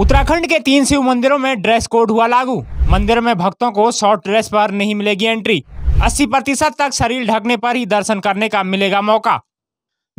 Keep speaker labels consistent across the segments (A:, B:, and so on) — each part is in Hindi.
A: उत्तराखंड के तीन शिव मंदिरों में ड्रेस कोड हुआ लागू मंदिर में भक्तों को शॉर्ट ड्रेस पर नहीं मिलेगी एंट्री 80 प्रतिशत तक शरीर ढकने पर ही दर्शन करने का मिलेगा मौका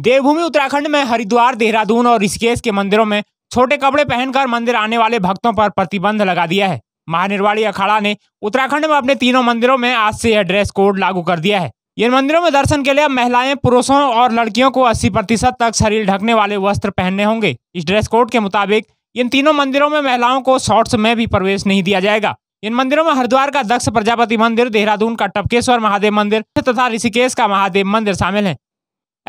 A: देवभूमि उत्तराखंड में हरिद्वार देहरादून और ऋषिकेश के मंदिरों में छोटे कपड़े पहनकर मंदिर आने वाले भक्तों पर प्रतिबंध लगा दिया है महानिर्वाणी अखाड़ा ने उत्तराखंड में अपने तीनों मंदिरों में आज से यह ड्रेस कोड लागू कर दिया है इन मंदिरों में दर्शन के लिए अब महिलाएं पुरुषों और लड़कियों को 80 प्रतिशत तक शरीर ढकने वाले वस्त्र पहनने होंगे इस ड्रेस कोड के मुताबिक इन तीनों मंदिरों में महिलाओं को शॉर्ट्स में भी प्रवेश नहीं दिया जाएगा इन मंदिरों में हरिद्वार का दक्ष प्रजापति मंदिर देहरादून का टपकेश्वर महादेव मंदिर तथा ऋषिकेश का महादेव मंदिर शामिल है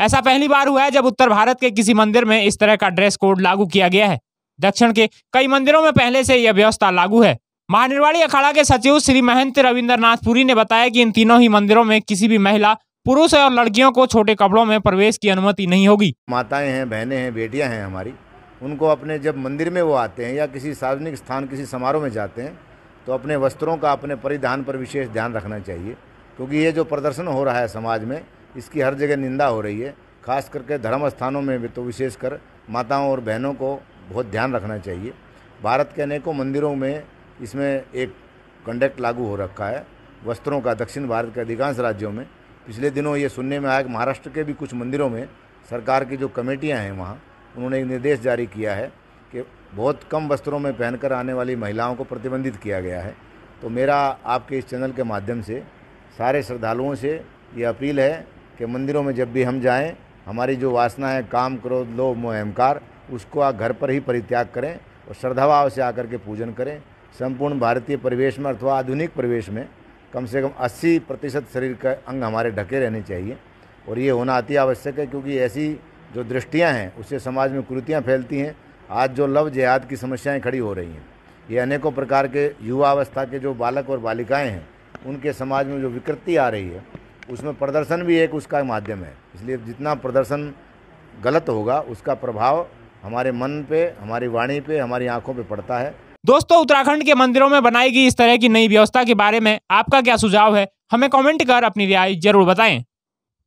A: ऐसा पहली बार हुआ है जब उत्तर भारत के किसी मंदिर में इस तरह का ड्रेस कोड लागू किया गया है दक्षिण के कई मंदिरों में पहले से यह व्यवस्था लागू है महानिर्वाणी अखाड़ा के सचिव श्री महंत रविन्द्र पुरी ने बताया कि इन तीनों ही मंदिरों में किसी भी महिला पुरुष और लड़कियों को छोटे कपड़ों में प्रवेश की अनुमति नहीं होगी
B: माताएं हैं बहनें हैं बेटियां हैं हमारी उनको अपने जब मंदिर में वो आते हैं या किसी सार्वजनिक स्थान किसी समारोह में जाते हैं तो अपने वस्त्रों का अपने परिधान पर विशेष ध्यान रखना चाहिए क्योंकि ये जो प्रदर्शन हो रहा है समाज में इसकी हर जगह निंदा हो रही है खास करके धर्म स्थानों में भी तो विशेषकर माताओं और बहनों को बहुत ध्यान रखना चाहिए भारत के अनेकों मंदिरों में इसमें एक कंडक्ट लागू हो रखा है वस्त्रों का दक्षिण भारत के अधिकांश राज्यों में पिछले दिनों ये सुनने में आया कि महाराष्ट्र के भी कुछ मंदिरों में सरकार की जो कमेटियाँ हैं वहाँ उन्होंने एक निर्देश जारी किया है कि बहुत कम वस्त्रों में पहनकर आने वाली महिलाओं को प्रतिबंधित किया गया है तो मेरा आपके इस चैनल के माध्यम से सारे श्रद्धालुओं से ये अपील है कि मंदिरों में जब भी हम जाएं हमारी जो वासना है काम क्रोध लोभ मोह अहंकार उसको आप घर पर ही परित्याग करें और श्रद्धाभाव से आकर के पूजन करें संपूर्ण भारतीय परिवेश में अथवा आधुनिक परिवेश में कम से कम 80 प्रतिशत शरीर का अंग हमारे ढके रहने चाहिए और ये होना अति आवश्यक है क्योंकि ऐसी जो दृष्टियाँ हैं उससे समाज में कुरीतियाँ फैलती हैं आज जो लव जिहाद की समस्याएं खड़ी हो रही हैं ये अनेकों प्रकार के युवा अवस्था के जो बालक और बालिकाएं हैं उनके समाज में जो विकृति आ रही है उसमें प्रदर्शन भी एक उसका माध्यम है इसलिए जितना प्रदर्शन गलत होगा उसका प्रभाव हमारे मन पे हमारी वाणी पे हमारी आंखों पे पड़ता
A: है दोस्तों उत्तराखंड के मंदिरों में बनाई गई इस तरह की नई व्यवस्था के बारे में आपका क्या सुझाव है हमें कॉमेंट कर अपनी राय जरूर बताएं